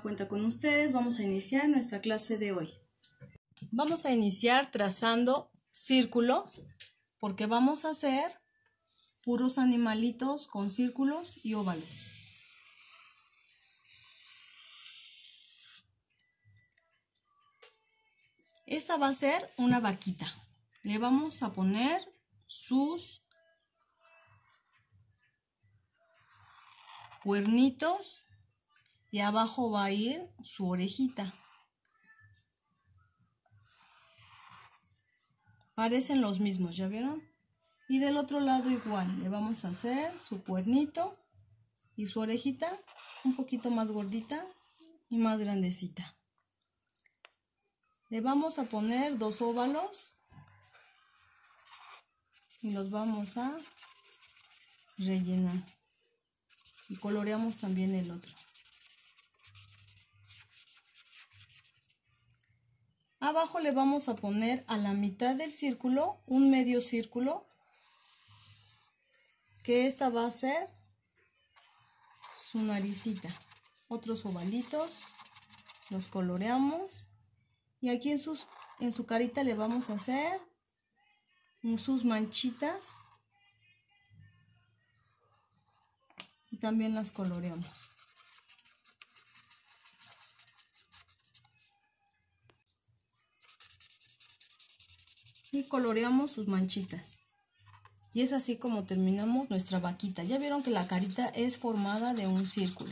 cuenta con ustedes. Vamos a iniciar nuestra clase de hoy. Vamos a iniciar trazando círculos porque vamos a hacer puros animalitos con círculos y óvalos. Esta va a ser una vaquita. Le vamos a poner sus cuernitos y abajo va a ir su orejita. Parecen los mismos, ¿ya vieron? Y del otro lado igual, le vamos a hacer su cuernito y su orejita un poquito más gordita y más grandecita. Le vamos a poner dos óvalos y los vamos a rellenar. Y coloreamos también el otro. Abajo le vamos a poner a la mitad del círculo un medio círculo, que esta va a ser su naricita. Otros ovalitos, los coloreamos y aquí en, en su carita le vamos a hacer sus manchitas y también las coloreamos. y coloreamos sus manchitas. Y es así como terminamos nuestra vaquita. Ya vieron que la carita es formada de un círculo.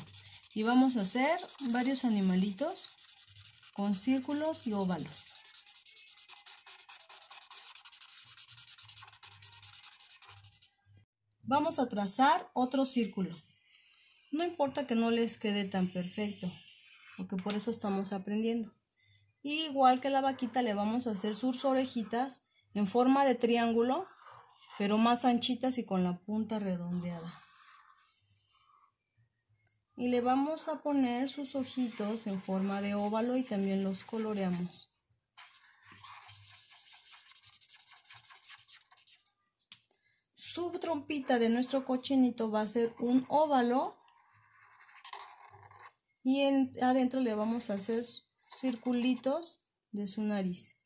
Y vamos a hacer varios animalitos con círculos y óvalos. Vamos a trazar otro círculo. No importa que no les quede tan perfecto, porque por eso estamos aprendiendo. igual que la vaquita le vamos a hacer sus orejitas en forma de triángulo, pero más anchitas y con la punta redondeada. Y le vamos a poner sus ojitos en forma de óvalo y también los coloreamos. Su trompita de nuestro cochinito va a ser un óvalo y adentro le vamos a hacer circulitos de su nariz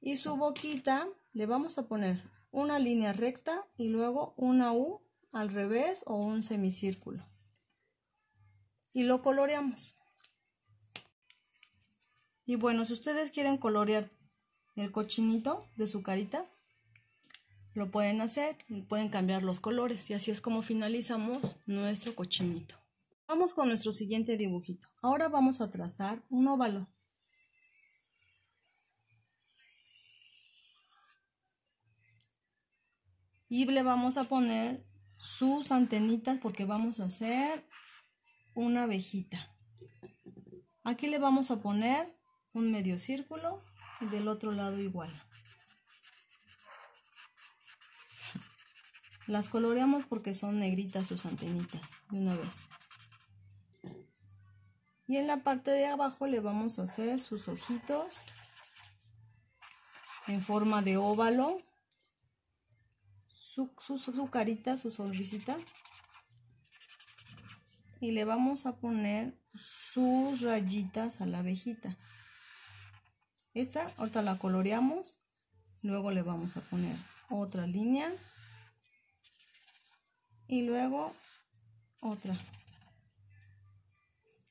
y su boquita le vamos a poner una línea recta y luego una U al revés o un semicírculo. Y lo coloreamos. Y bueno, si ustedes quieren colorear el cochinito de su carita, lo pueden hacer, pueden cambiar los colores y así es como finalizamos nuestro cochinito. Vamos con nuestro siguiente dibujito. Ahora vamos a trazar un óvalo. y le vamos a poner sus antenitas porque vamos a hacer una abejita. Aquí le vamos a poner un medio círculo y del otro lado igual. Las coloreamos porque son negritas sus antenitas de una vez. Y en la parte de abajo le vamos a hacer sus ojitos en forma de óvalo su, carita, su sonrisita. Y le vamos a poner sus rayitas a la abejita. Esta ahorita la coloreamos, luego le vamos a poner otra línea y luego otra.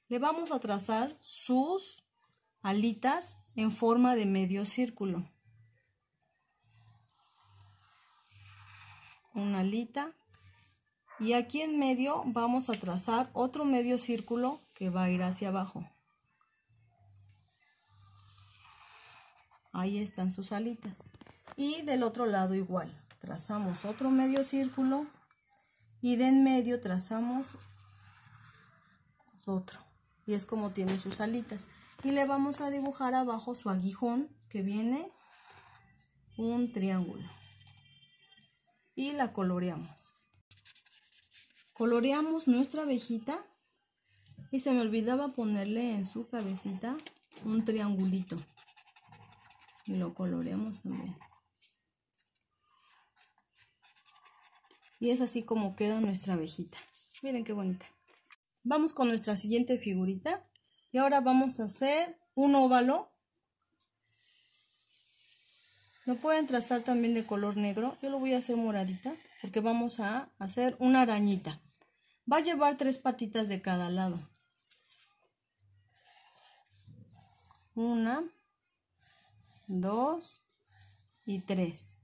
Le vamos a trazar sus alitas en forma de medio círculo. y aquí en medio vamos a trazar otro medio círculo que va a ir hacia abajo. Ahí están sus alitas. Y del otro lado igual, trazamos otro medio círculo y de en medio trazamos otro. Y es como tiene sus alitas. Y le vamos a dibujar abajo su aguijón que viene un triángulo y la coloreamos. Coloreamos nuestra abejita y se me olvidaba ponerle en su cabecita un triangulito y lo coloreamos también. Y es así como queda nuestra abejita. Miren qué bonita. Vamos con nuestra siguiente figurita. Y ahora vamos a hacer un óvalo no pueden trazar también de color negro. Yo lo voy a hacer moradita porque vamos a hacer una arañita. Va a llevar tres patitas de cada lado. Una, dos y tres.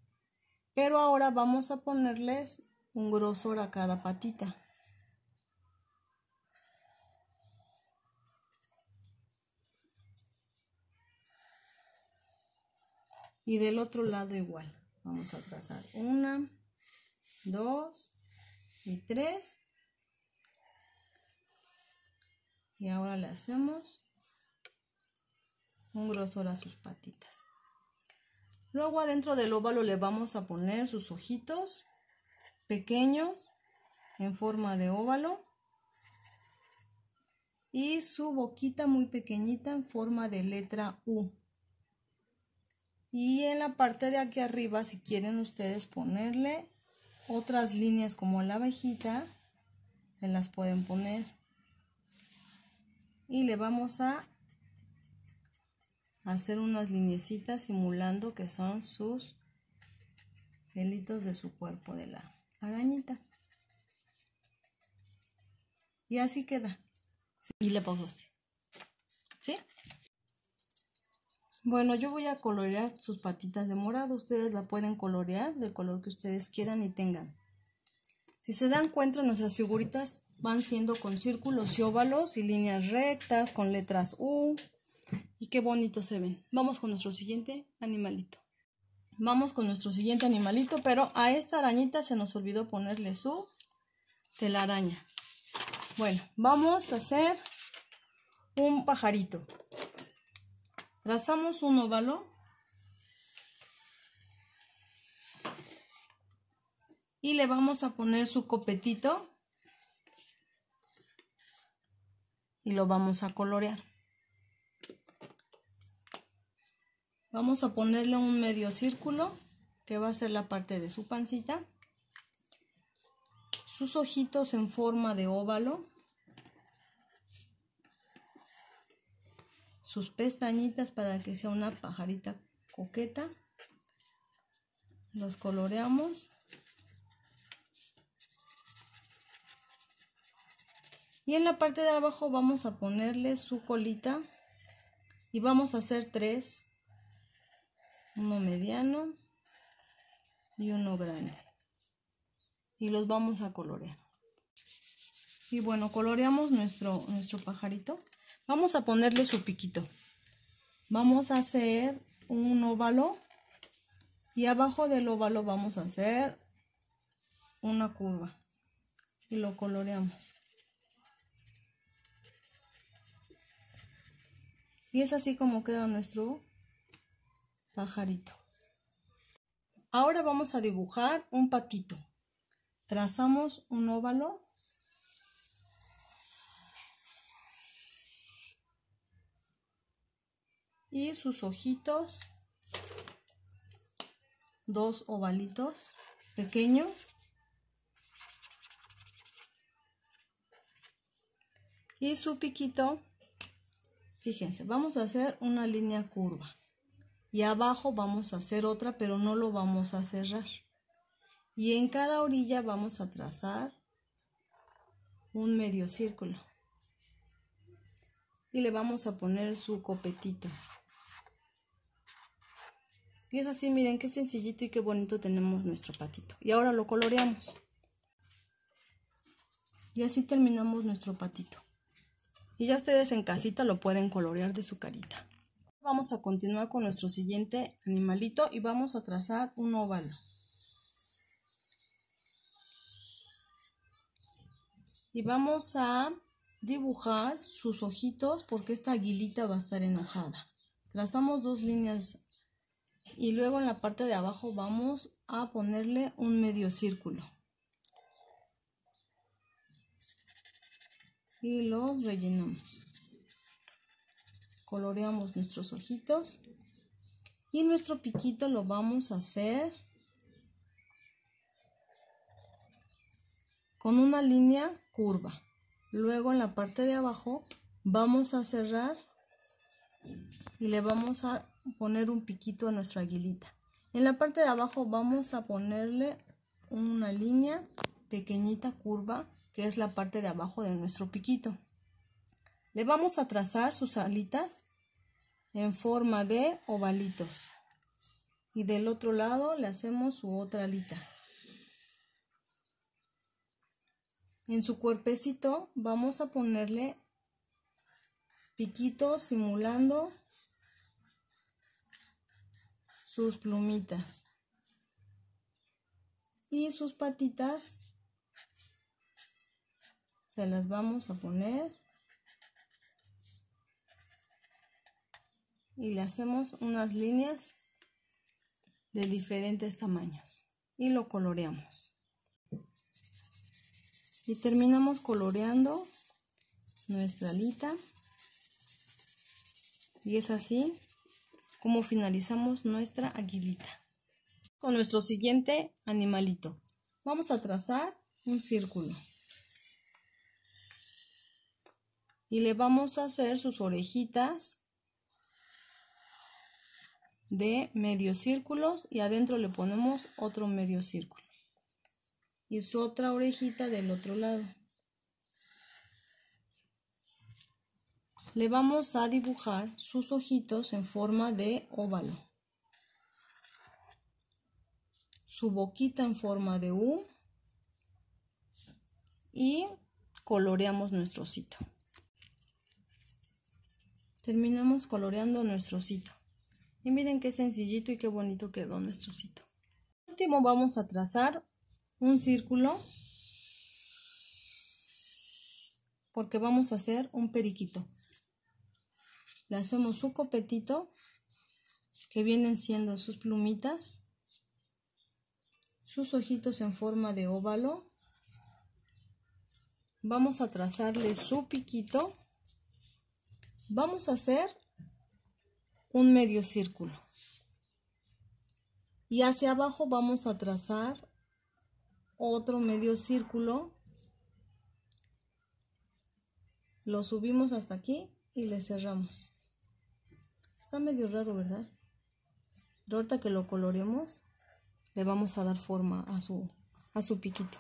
Pero ahora vamos a ponerles un grosor a cada patita. y del otro lado igual. Vamos a trazar una, dos y tres. Y ahora le hacemos un grosor a sus patitas. Luego adentro del óvalo le vamos a poner sus ojitos pequeños en forma de óvalo y su boquita muy pequeñita en forma de letra U. Y en la parte de aquí arriba, si quieren ustedes ponerle otras líneas como la abejita, se las pueden poner. Y le vamos a hacer unas lineecitas simulando que son sus pelitos de su cuerpo de la arañita. Y así queda. Y le pongo usted. ¿Sí? Bueno, yo voy a colorear sus patitas de morado. Ustedes la pueden colorear del color que ustedes quieran y tengan. Si se dan cuenta, nuestras figuritas van siendo con círculos y óvalos y líneas rectas, con letras U. Y qué bonito se ven. Vamos con nuestro siguiente animalito. Vamos con nuestro siguiente animalito, pero a esta arañita se nos olvidó ponerle su telaraña. Bueno, vamos a hacer un pajarito. Trazamos un óvalo y le vamos a poner su copetito y lo vamos a colorear. Vamos a ponerle un medio círculo que va a ser la parte de su pancita. Sus ojitos en forma de óvalo. sus pestañitas para que sea una pajarita coqueta. Los coloreamos. Y en la parte de abajo vamos a ponerle su colita y vamos a hacer tres. Uno mediano y uno grande. Y los vamos a colorear. Y bueno, coloreamos nuestro, nuestro pajarito. Vamos a ponerle su piquito. Vamos a hacer un óvalo y abajo del óvalo vamos a hacer una curva y lo coloreamos. Y es así como queda nuestro pajarito. Ahora vamos a dibujar un patito. Trazamos un óvalo y sus ojitos, dos ovalitos pequeños. Y su piquito, fíjense, vamos a hacer una línea curva. Y abajo vamos a hacer otra, pero no lo vamos a cerrar. Y en cada orilla vamos a trazar un medio círculo. Y le vamos a poner su copetito. Y es así, miren qué sencillito y qué bonito tenemos nuestro patito. Y ahora lo coloreamos. Y así terminamos nuestro patito. Y ya ustedes en casita lo pueden colorear de su carita. Vamos a continuar con nuestro siguiente animalito y vamos a trazar un óvalo. y vamos a dibujar sus ojitos porque esta aguilita va a estar enojada. Trazamos dos líneas y luego en la parte de abajo vamos a ponerle un medio círculo y los rellenamos coloreamos nuestros ojitos y nuestro piquito lo vamos a hacer con una línea curva luego en la parte de abajo vamos a cerrar y le vamos a poner un piquito a nuestra aguilita. En la parte de abajo vamos a ponerle una línea pequeñita curva que es la parte de abajo de nuestro piquito. Le vamos a trazar sus alitas en forma de ovalitos. Y del otro lado le hacemos su otra alita. En su cuerpecito vamos a ponerle piquitos simulando sus plumitas y sus patitas se las vamos a poner y le hacemos unas líneas de diferentes tamaños y lo coloreamos y terminamos coloreando nuestra alita y es así cómo finalizamos nuestra aguilita. Con nuestro siguiente animalito, vamos a trazar un círculo. Y le vamos a hacer sus orejitas de medio círculos y adentro le ponemos otro medio círculo. Y su otra orejita del otro lado. le vamos a dibujar sus ojitos en forma de óvalo, su boquita en forma de U y coloreamos nuestro osito. Terminamos coloreando nuestro osito. Y miren qué sencillito y qué bonito quedó nuestro osito. Por último vamos a trazar un círculo porque vamos a hacer un periquito le hacemos su copetito que vienen siendo sus plumitas, sus ojitos en forma de óvalo. Vamos a trazarle su piquito. Vamos a hacer un medio círculo. Y hacia abajo vamos a trazar otro medio círculo. Lo subimos hasta aquí y le cerramos. Está medio raro, ¿verdad? Pero ahorita que lo coloreemos, le vamos a dar forma a su, a su piquito.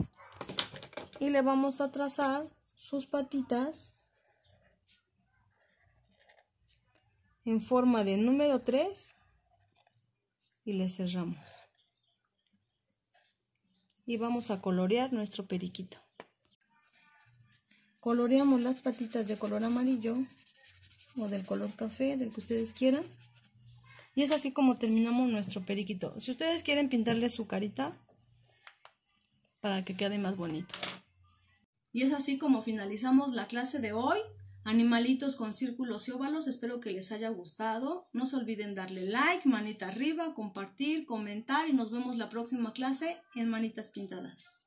Y le vamos a trazar sus patitas en forma de número 3 y le cerramos. Y vamos a colorear nuestro periquito. Coloreamos las patitas de color amarillo o del color café, del que ustedes quieran. Y es así como terminamos nuestro periquito. Si ustedes quieren pintarle su carita para que quede más bonito. Y es así como finalizamos la clase de hoy. Animalitos con círculos y óvalos, espero que les haya gustado. No se olviden darle like, manita arriba, compartir, comentar y nos vemos la próxima clase en Manitas Pintadas.